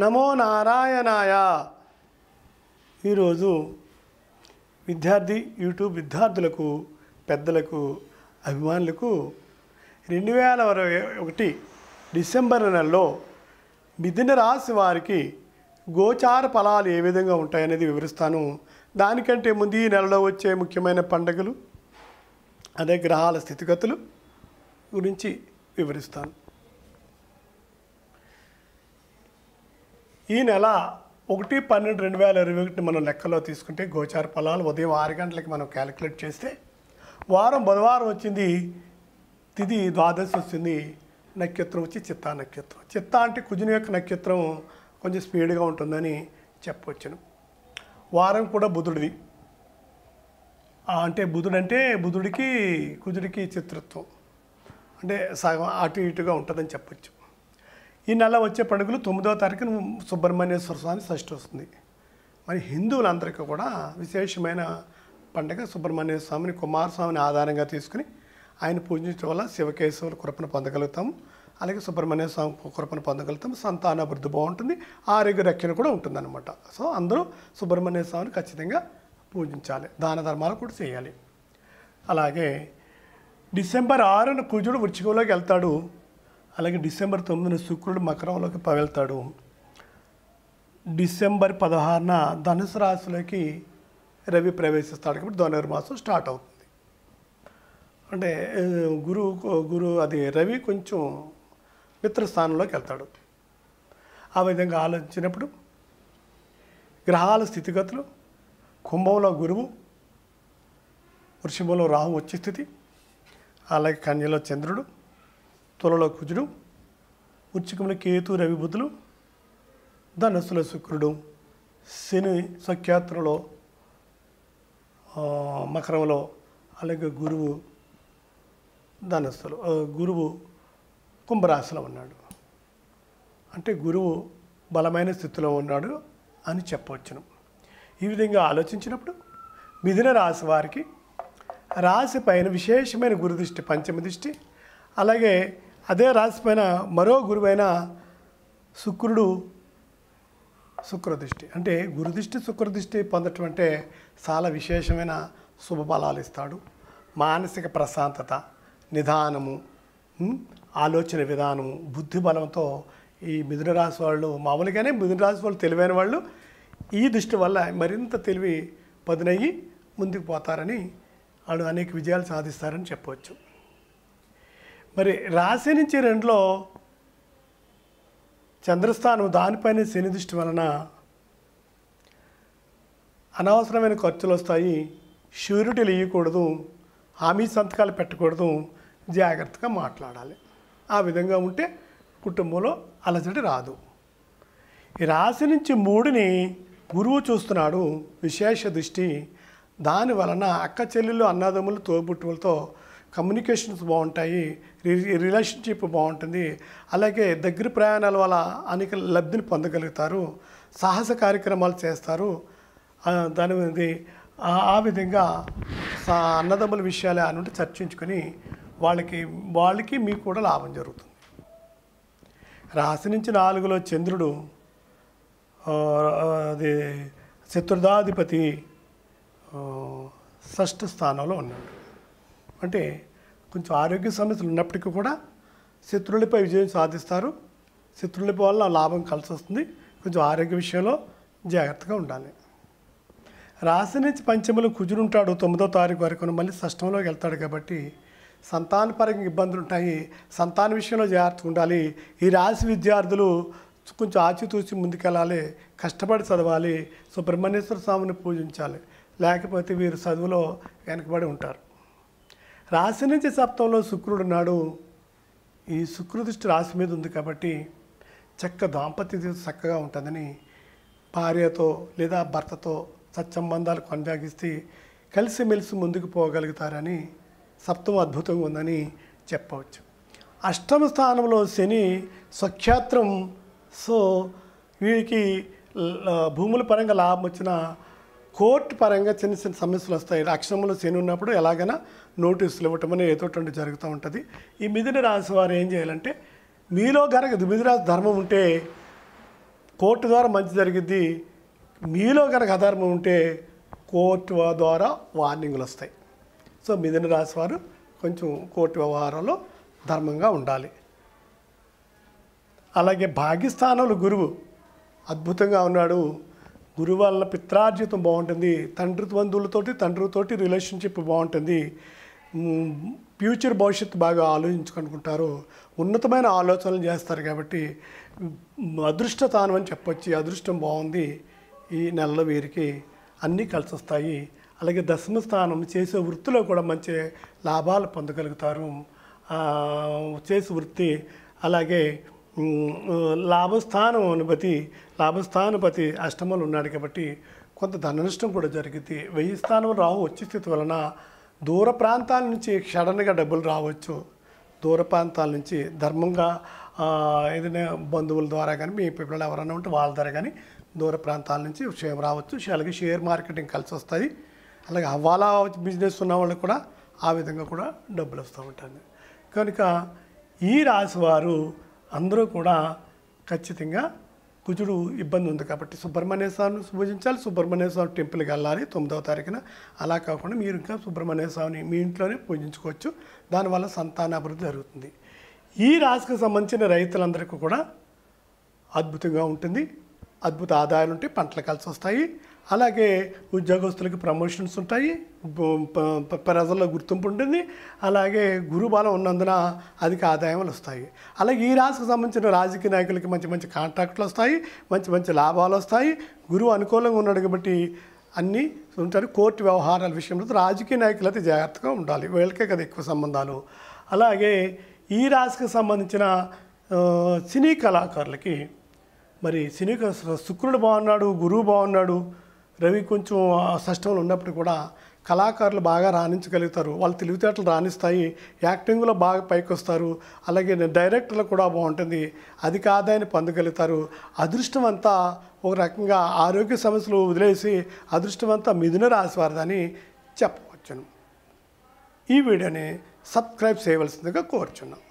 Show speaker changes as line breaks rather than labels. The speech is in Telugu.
నమో నారాయణాయ ఈరోజు విద్యార్థి యూట్యూబ్ విద్యార్థులకు పెద్దలకు అభిమానులకు రెండు వేల ఇరవై ఒకటి డిసెంబర్ నెలలో మిథున రాశి వారికి గోచార ఫలాలు ఏ విధంగా ఉంటాయనేది వివరిస్తాను దానికంటే ముందు ఈ నెలలో వచ్చే ముఖ్యమైన పండుగలు అదే గ్రహాల స్థితిగతులు గురించి వివరిస్తాను ఈ నెల ఒకటి పన్నెండు రెండు వేల ఇరవై ఒకటి మనం లెక్కలో తీసుకుంటే గోచార ఫలాలు ఉదయం ఆరు గంటలకి మనం క్యాలిక్యులేట్ చేస్తే వారం బుధవారం వచ్చింది తిది ద్వాదశి వచ్చింది నక్షత్రం వచ్చి చిత్తా నక్షత్రం చిత్తా అంటే కుజుని యొక్క నక్షత్రం కొంచెం స్పీడ్గా ఉంటుందని చెప్పవచ్చును వారం కూడా బుధుడిది అంటే బుధుడు అంటే బుధుడికి కుజుడికి చిత్రత్వం అంటే సగం అటు ఇటుగా ఉంటుందని చెప్పచ్చు ఈ నెల వచ్చే పండుగలు తొమ్మిదవ తారీఖున సుబ్రహ్మణ్యేశ్వర స్వామి షష్ఠి వస్తుంది మరి హిందువులందరికీ కూడా విశేషమైన పండుగ సుబ్రహ్మణ్య స్వామిని కుమారస్వామిని ఆధారంగా తీసుకుని ఆయన పూజించడం వల్ల శివకేశవుల కృపను పొందగలుగుతాము అలాగే సుబ్రహ్మణ్య స్వామి కృపను పొందగలుగుతాము సంతాన అభివృద్ధి బాగుంటుంది ఆరోగ్య రక్షణ కూడా ఉంటుందన్నమాట సో అందరూ సుబ్రహ్మణ్య స్వామిని ఖచ్చితంగా పూజించాలి దాన ధర్మాలు కూడా చేయాలి అలాగే డిసెంబర్ ఆరున కుజుడు వృచ్చికంలోకి వెళ్తాడు అలాగే డిసెంబర్ తొమ్మిదిన శుక్రుడు మకరంలోకి పగలుతాడు డిసెంబర్ పదహారున ధనుసు రాశిలోకి రవి ప్రవేశిస్తాడు కాబట్టి ధనుర్మాసం స్టార్ట్ అవుతుంది అంటే గురు గురు అది రవి కొంచెం మిత్ర స్థానంలోకి వెళ్తాడు ఆ విధంగా ఆలోచించినప్పుడు గ్రహాల స్థితిగతులు కుంభంలో గురువు వృషభంలో రాహు వచ్చే స్థితి అలాగే కన్యలో చంద్రుడు తులలో కుజుడు ఉచ్చికంలో కేతు రవి బుధులు శుక్రుడు శని స్వఖ్యాత్రంలో మకరంలో అలాగే గురువు ధనస్సులు గురువు కుంభరాశిలో ఉన్నాడు అంటే గురువు బలమైన స్థితిలో ఉన్నాడు అని చెప్పవచ్చును ఈ విధంగా ఆలోచించినప్పుడు మిథున రాశి వారికి రాశి పైన విశేషమైన గురుదృష్టి పంచమ దృష్టి అలాగే అదే రాశిపైన మరో గురువైన శుక్రుడు శుక్రదృష్టి అంటే గురుదృష్టి శుక్రదృష్టి పొందటం అంటే చాలా విశేషమైన శుభఫలాలు ఇస్తాడు మానసిక ప్రశాంతత నిదానము ఆలోచన విధానము బుద్ధి బలంతో ఈ మిథున రాశి వాళ్ళు మామూలుగానే మిథున రాశి వాళ్ళు తెలివైన వాళ్ళు ఈ దృష్టి వల్ల మరింత తెలివి పదునయ్యి ముందుకు పోతారని వాళ్ళు అనేక విజయాలు సాధిస్తారని చెప్పవచ్చు మరి రాశి నుంచి రెండులో చంద్రస్థానం దానిపైన శని దృష్టి వలన అనవసరమైన ఖర్చులు వస్తాయి షూరిటీలు ఇవ్వకూడదు హామీ సంతకాలు పెట్టకూడదు జాగ్రత్తగా మాట్లాడాలి ఆ విధంగా ఉంటే కుటుంబంలో అలజడి రాదు ఈ రాశి నుంచి మూడుని గురువు చూస్తున్నాడు విశేష దృష్టి దాని వలన అక్క చెల్లెళ్ళు అన్నదమ్ములు తోబుట్టులతో కమ్యూనికేషన్స్ బాగుంటాయి రిలేషన్షిప్ బాగుంటుంది అలాగే దగ్గర ప్రయాణాల వల్ల అనేక లబ్ధిని పొందగలుగుతారు సాహస కార్యక్రమాలు చేస్తారు దాని మీద ఆ విధంగా అన్నదమ్ముల విషయాలు అన్నట్టు చర్చించుకొని వాళ్ళకి వాళ్ళకి మీకు కూడా లాభం జరుగుతుంది రాశి నుంచి నాలుగులో చంద్రుడు అది శత్రుధాధిపతి షష్ఠ స్థానంలో ఉన్నాడు అంటే కొంచెం ఆరోగ్య సమస్యలు ఉన్నప్పటికీ కూడా శత్రువులపై విజయం సాధిస్తారు శత్రులపై వల్ల లాభం కలిసి వస్తుంది కొంచెం ఆరోగ్య విషయంలో జాగ్రత్తగా ఉండాలి రాశి నుంచి పంచములు కుజునుంటాడు తొమ్మిదో తారీఖు వరకు మళ్ళీ షష్టంలోకి వెళ్తాడు కాబట్టి సంతానపరంగా ఇబ్బందులు ఉంటాయి సంతాన విషయంలో జాగ్రత్తగా ఉండాలి ఈ రాశి విద్యార్థులు కొంచెం ఆచితూచి ముందుకెళ్ళాలి కష్టపడి చదవాలి సుబ్రహ్మణ్యేశ్వర స్వామిని పూజించాలి లేకపోతే వీరు చదువులో వెనకబడి ఉంటారు రాశి నుంచి సప్తంలో శుక్రుడు నాడు ఈ శుక్రదృష్టి రాశి మీద ఉంది కాబట్టి చక్క దాంపత్య జీవితం చక్కగా ఉంటుందని భార్యతో లేదా భర్తతో సత్సంబంధాలు కొనసాగిస్తే కలిసిమెలిసి ముందుకు పోగలుగుతారని సప్తం అద్భుతంగా ఉందని చెప్పవచ్చు అష్టమ స్థానంలో శని స్వఖ్యాత్రం సో వీరికి భూముల పరంగా లాభం వచ్చిన కోర్టు పరంగా చిన్న చిన్న సమస్యలు వస్తాయి అక్షరంలో శని ఉన్నప్పుడు ఎలాగైనా నోటీసులు ఇవ్వటం అనేది ఏదోటండి జరుగుతూ ఉంటుంది ఈ మిథున రాశి వారు ఏం చేయాలంటే మీలో కనుక మిథునరాశి ధర్మం ఉంటే కోర్టు ద్వారా మంచి జరిగిద్ది మీలో కనుక అధర్మం ఉంటే కోర్టు ద్వారా వార్నింగ్లు వస్తాయి సో మిథున రాశి వారు కొంచెం కోర్టు వ్యవహారంలో ధర్మంగా ఉండాలి అలాగే భాగ్యస్థానంలో గురువు అద్భుతంగా ఉన్నాడు గురువు వల్ల పిత్రార్జితం బాగుంటుంది తండ్రి బంధువులతోటి తండ్రితోటి రిలేషన్షిప్ బాగుంటుంది ఫ్యూచర్ భవిష్యత్తు బాగా ఆలోచించుకుంటారు ఉన్నతమైన ఆలోచనలు చేస్తారు కాబట్టి అదృష్ట తాను అని చెప్పొచ్చు అదృష్టం బాగుంది ఈ నెలలో వీరికి అన్నీ కలిసి వస్తాయి అలాగే దశమ స్థానం చేసే వృత్తిలో కూడా మంచి లాభాలు పొందగలుగుతారు చేసే వృత్తి అలాగే లాభస్థానం అనుపతి లాభస్థానుపతి అష్టమలు ఉన్నాడు కాబట్టి కొంత ధన నష్టం కూడా జరిగింది వెయ్యి స్థానం రావు వచ్చే స్థితి వలన దూర ప్రాంతాల నుంచి సడన్గా డబ్బులు రావచ్చు దూర ప్రాంతాల నుంచి ధర్మంగా ఏదైనా బంధువుల ద్వారా కానీ మీ పిల్లలు ఎవరైనా ఉంటే వాళ్ళ ద్వారా కానీ దూర ప్రాంతాల నుంచి షేర్ రావచ్చు అలాగే షేర్ మార్కెటింగ్ కలిసి వస్తుంది అలాగే హవాలా బిజినెస్ ఉన్న వాళ్ళకి కూడా ఆ విధంగా కూడా డబ్బులు వస్తూ ఉంటుంది కనుక ఈ రాశివారు అందరూ కూడా ఖచ్చితంగా కుజుడు ఇబ్బంది ఉంది కాబట్టి సుబ్రహ్మణ్య స్వామిని పూజించాలి సుబ్రహ్మణ్య స్వామి టెంపుల్కి వెళ్ళాలి తొమ్మిదవ తారీఖున అలా కాకుండా మీరు ఇంకా సుబ్రహ్మణ్య స్వామిని మీ ఇంట్లోనే పూజించుకోవచ్చు దానివల్ల సంతాన అభివృద్ధి జరుగుతుంది ఈ రాశికి సంబంధించిన రైతులందరికీ కూడా అద్భుతంగా ఉంటుంది అద్భుత ఆదాయాలు ఉంటాయి పంటలు కలిసి వస్తాయి అలాగే ఉద్యోగస్తులకి ప్రమోషన్స్ ఉంటాయి ప్రజల్లో గుర్తింపు ఉంటుంది అలాగే గురుబలం ఉన్నందున అధిక ఆదాయాలు వస్తాయి అలాగే ఈ రాశికి సంబంధించిన రాజకీయ నాయకులకి మంచి మంచి కాంట్రాక్ట్లు వస్తాయి మంచి మంచి లాభాలు వస్తాయి గురువు అనుకూలంగా ఉన్నాడు కాబట్టి అన్నీ ఉంటారు కోర్టు వ్యవహారాల విషయంలో రాజకీయ నాయకులు అయితే జాగ్రత్తగా ఉండాలి వీళ్ళకే కదా ఎక్కువ సంబంధాలు అలాగే ఈ రాశికి సంబంధించిన సినీ కళాకారులకి మరి సినీ శుక్రుడు బాగున్నాడు గురువు బాగున్నాడు రవి కొంచెం సష్టంలో ఉన్నప్పుడు కూడా కళాకారులు బాగా రాణించగలుగుతారు వాళ్ళు తెలివితేటలు రాణిస్తాయి యాక్టింగ్లో బాగా పైకి వస్తారు అలాగే డైరెక్టర్లు కూడా బాగుంటుంది అధిక ఆదాయాన్ని పొందగలుగుతారు అదృష్టం అంతా ఒక రకంగా ఆరోగ్య సమస్యలు వదిలేసి అదృష్టం అంతా మిథున రాశివారదని చెప్పవచ్చును ఈ వీడియోని సబ్స్క్రైబ్ చేయవలసిందిగా కోరుచున్నాం